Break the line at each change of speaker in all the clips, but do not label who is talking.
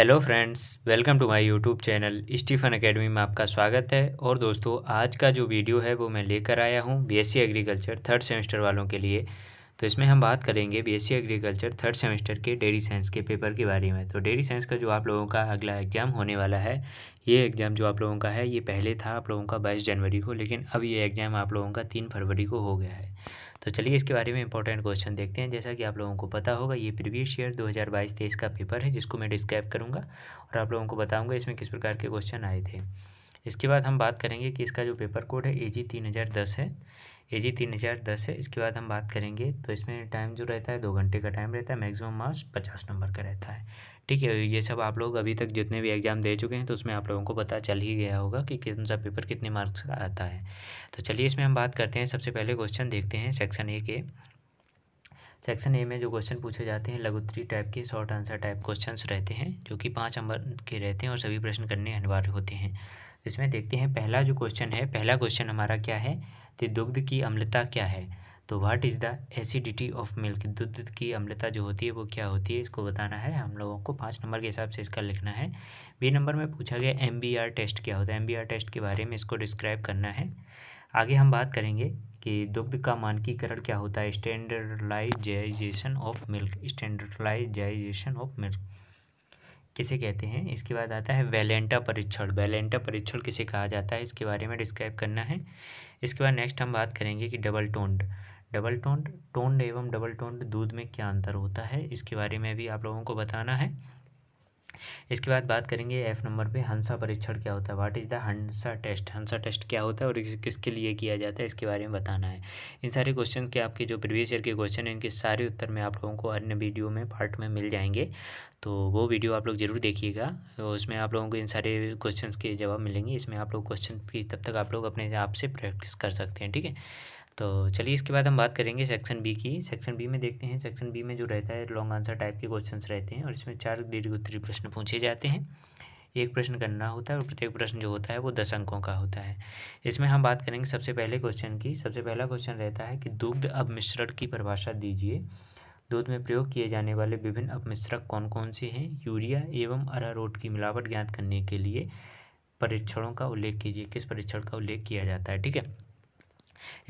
hello friends welcome to my YouTube channel Stephen academy में आपका स्वागत है और दोस्तों आज का जो वीडियो है वो मैं लेकर आया हूँ बीएससी एग्रीकल्चर थर्ड सेमेस्टर वालों के लिए तो इसमें हम बात करेंगे बीएससी एग्रीकल्चर थर्ड सेमेस्टर के डेयरी साइंस के पेपर के बारे में तो डेयरी साइंस का जो आप लोगों का अगला एग्ज़ाम होने वाला है ये एग्ज़ाम जो आप लोगों का है ये पहले था आप लोगों का बाईस जनवरी को लेकिन अब ये एग्ज़ाम आप लोगों का तीन फरवरी को हो गया है तो चलिए इसके बारे में इंपॉर्टेंट क्वेश्चन देखते हैं जैसा कि आप लोगों को पता होगा ये प्रीवियस ईयर 2022-23 का पेपर है जिसको मैं डिस्क्राइब करूँगा और आप लोगों को बताऊँगा इसमें किस प्रकार के क्वेश्चन आए थे इसके बाद हम बात करेंगे कि इसका जो पेपर कोड है ए जी तीन हज़ार दस है ए जी तीन हज़ार दस है इसके बाद हम बात करेंगे तो इसमें टाइम जो रहता है दो घंटे का टाइम रहता है मैक्सिमम मार्क्स पचास नंबर का रहता है ठीक है ये सब आप लोग अभी तक जितने भी एग्ज़ाम दे चुके हैं तो उसमें आप लोगों को पता चल ही गया होगा कि कौन सा पेपर कितने मार्क्स का आता है तो चलिए इसमें हम बात करते हैं सबसे पहले क्वेश्चन देखते हैं सेक्शन ए के सेक्शन ए में जो क्वेश्चन पूछे जाते हैं लघुत्तरी टाइप के शॉर्ट आंसर टाइप क्वेश्चन रहते हैं जो कि पाँच नंबर के रहते हैं और सभी प्रश्न करने अनिवार्य होते हैं इसमें देखते हैं पहला जो क्वेश्चन है पहला क्वेश्चन हमारा क्या है कि दुग्ध की अम्लता क्या है तो what is the acidity of milk दुग्ध की अम्लता जो होती है वो क्या होती है इसको बताना है हम लोगों को पाँच नंबर के हिसाब से इसका लिखना है बी नंबर में पूछा गया एम टेस्ट क्या होता है एम टेस्ट के बारे में इसको डिस्क्राइब करना है आगे हम बात करेंगे कि दुग्ध का मानकीकरण क्या होता है standardization of milk standardization of milk किसे कहते हैं इसके बाद आता है वेलेंटा परीक्षण वेलेंटा परीक्षण किसे कहा जाता है इसके बारे में डिस्क्राइब करना है इसके बाद नेक्स्ट हम बात करेंगे कि डबल टोंड डबल टोंड टोंड एवं डबल टोंड दूध में क्या अंतर होता है इसके बारे में भी आप लोगों को बताना है इसके बाद बात करेंगे एफ नंबर पे हंसा परीक्षण क्या होता है what is the Hansa test Hansa test क्या होता है और इस किसके लिए किया जाता है इसके बारे में बताना है इन सारे क्वेश्चन के आपके जो प्रीवियस ईयर के क्वेश्चन हैं इनके सारे उत्तर में आप लोगों को अन्य वीडियो में पार्ट में मिल जाएंगे तो वो वीडियो आप लोग जरूर देखिएगा उसमें आप लोगों को इन सारे क्वेश्चन के जवाब मिलेंगे इसमें आप लोग क्वेश्चन की तब तक आप लोग अपने आप से प्रैक्टिस कर सकते हैं ठीक है तो चलिए इसके बाद हम बात करेंगे सेक्शन बी की सेक्शन बी में देखते हैं सेक्शन बी में जो रहता है लॉन्ग आंसर टाइप के क्वेश्चंस रहते हैं और इसमें चार दीर्घ उत्तरी प्रश्न पूछे जाते हैं एक प्रश्न करना होता है और प्रत्येक प्रश्न जो होता है वो दस अंकों का होता है इसमें हम बात करेंगे सबसे पहले क्वेश्चन की सबसे पहला क्वेश्चन रहता है कि दुग्ध अपमिश्रण की परिभाषा दीजिए दूध में प्रयोग किए जाने वाले विभिन्न अपमिश्रक कौन कौन से हैं यूरिया एवं अरारोट की मिलावट ज्ञात करने के लिए परीक्षणों का उल्लेख कीजिए किस परीक्षण का उल्लेख किया जाता है ठीक है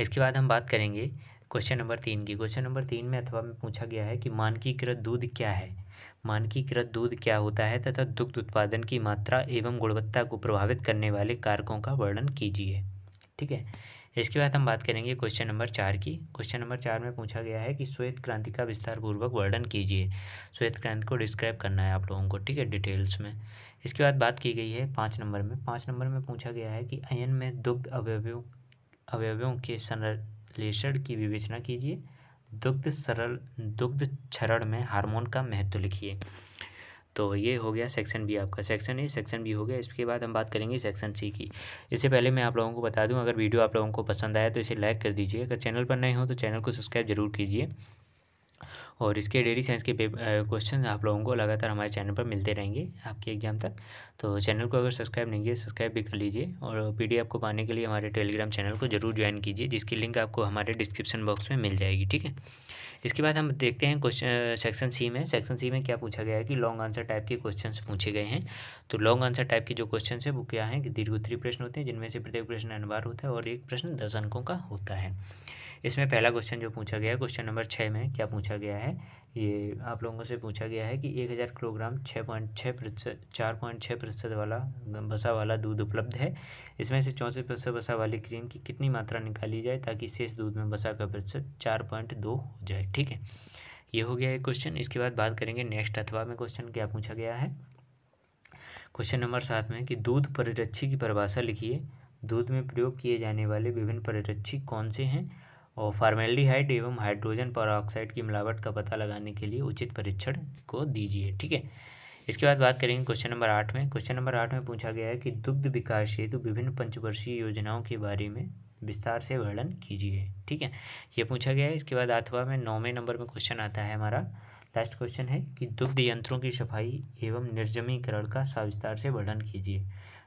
इसके बाद हम बात करेंगे क्वेश्चन नंबर तीन की क्वेश्चन नंबर तीन में अथवा में पूछा गया है कि मानकीकृत दूध क्या है मानकीकृत दूध क्या होता है तथा दुग्ध उत्पादन की मात्रा एवं गुणवत्ता को प्रभावित करने वाले कारकों का वर्णन कीजिए ठीक है इसके बाद हम बात करेंगे क्वेश्चन नंबर चार की क्वेश्चन नंबर चार में पूछा गया है कि श्वेत क्रांति का विस्तार पूर्वक वर्णन कीजिए श्वेत क्रांति को डिस्क्राइब करना है आप लोगों को ठीक है डिटेल्स में इसके बाद बात की गई है पाँच नंबर में पाँच नंबर में पूछा गया है कि अयन में दुग्ध अवयवों अवयवों के संश्लेषण की विवेचना कीजिए दुग्ध सरल दुग्ध क्षरण में हार्मोन का महत्व लिखिए तो ये हो गया सेक्शन बी आपका सेक्शन ए सेक्शन बी हो गया इसके बाद हम बात करेंगे सेक्शन सी की इससे पहले मैं आप लोगों को बता दूं अगर वीडियो आप लोगों को पसंद आया तो इसे लाइक कर दीजिए अगर चैनल पर नए हो तो चैनल को सब्सक्राइब जरूर कीजिए और इसके डेली साइंस के क्वेश्चन आप लोगों को लगातार हमारे चैनल पर मिलते रहेंगे आपके एग्जाम तक तो चैनल को अगर सब्सक्राइब नहीं किया सब्सक्राइब भी कर लीजिए और एफ को पाने के लिए हमारे टेलीग्राम चैनल को जरूर ज्वाइन कीजिए जिसकी लिंक आपको हमारे डिस्क्रिप्शन बॉक्स में मिल जाएगी ठीक है इसके बाद हम देखते हैं क्वेश्चन सेक्शन सी में सेक्शन सी में क्या पूछा गया है कि लॉन्ग आंसर टाइप के क्वेश्चन पूछे गए हैं तो लॉन्ग आंसर टाइप के जो क्वेश्चन है वो क्या है कि दीर्घोत्तरी प्रश्न होते हैं जिनमें से प्रत्येक प्रश्न अनिवार्य होता है और एक प्रश्न दस अंकों का होता है इसमें पहला क्वेश्चन जो पूछा गया है क्वेश्चन नंबर छः में क्या पूछा गया है ये आप लोगों से पूछा गया है कि एक हज़ार किलोग्राम छः पॉइंट छः प्रतिशत चार पॉइंट छः प्रतिशत वाला बसा वाला दूध उपलब्ध है इसमें से चौंसठ प्रतिशत बसा वाली क्रीम की कितनी मात्रा निकाली जाए ताकि शेष दूध में बसा का प्रतिशत चार पॉइंट दो हो जाए ठीक है ये हो गया है क्वेश्चन इसके बाद बात करेंगे नेक्स्ट अथवा में क्वेश्चन क्या पूछा गया है क्वेश्चन नंबर सात में कि दूध परिरक्षी की परिभाषा लिखिए दूध में प्रयोग किए जाने वाले विभिन्न परिरक्षी कौन से हैं और फार्मेल्डिहाइड एवं हाइड्रोजन पर की मिलावट का पता लगाने के लिए उचित परीक्षण को दीजिए ठीक है इसके बाद बात करेंगे क्वेश्चन नंबर आठ में क्वेश्चन नंबर आठ में पूछा गया है कि दुग्ध विकास हेतु विभिन्न पंचवर्षीय योजनाओं के बारे में विस्तार से वर्णन कीजिए ठीक है ये पूछा गया है इसके बाद आठवा में नौवें नंबर में क्वेश्चन आता है हमारा लास्ट क्वेश्चन है कि दुग्ध यंत्रों की सफाई एवं निर्जमीकरण का सविस्तार से वर्णन कीजिए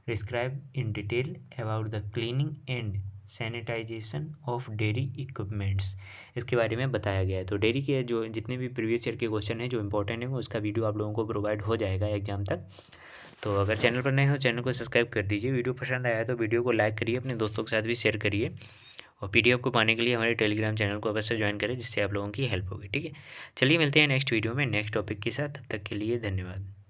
describe in detail about the cleaning and sanitization of dairy equipments इसके बारे में बताया गया है तो डेयरी के जो जितने भी प्रीवियस ईयर के क्वेश्चन हैं जो इंपॉर्टेंट है वो उसका वीडियो आप लोगों को प्रोवाइड हो जाएगा एग्जाम तक तो अगर चैनल पर नए हो चैनल को सब्सक्राइब कर दीजिए वीडियो पसंद आया तो वीडियो को लाइक करिए अपने दोस्तों के साथ भी शेयर करिए और पी को पाने के लिए हमारे टेलीग्राम चैनल को अवश्य ज्वाइन करें जिससे आप लोगों की हेल्प होगी ठीक है चलिए मिलते हैं नेक्स्ट वीडियो में नेक्स्ट टॉपिक के साथ तब तक के लिए धन्यवाद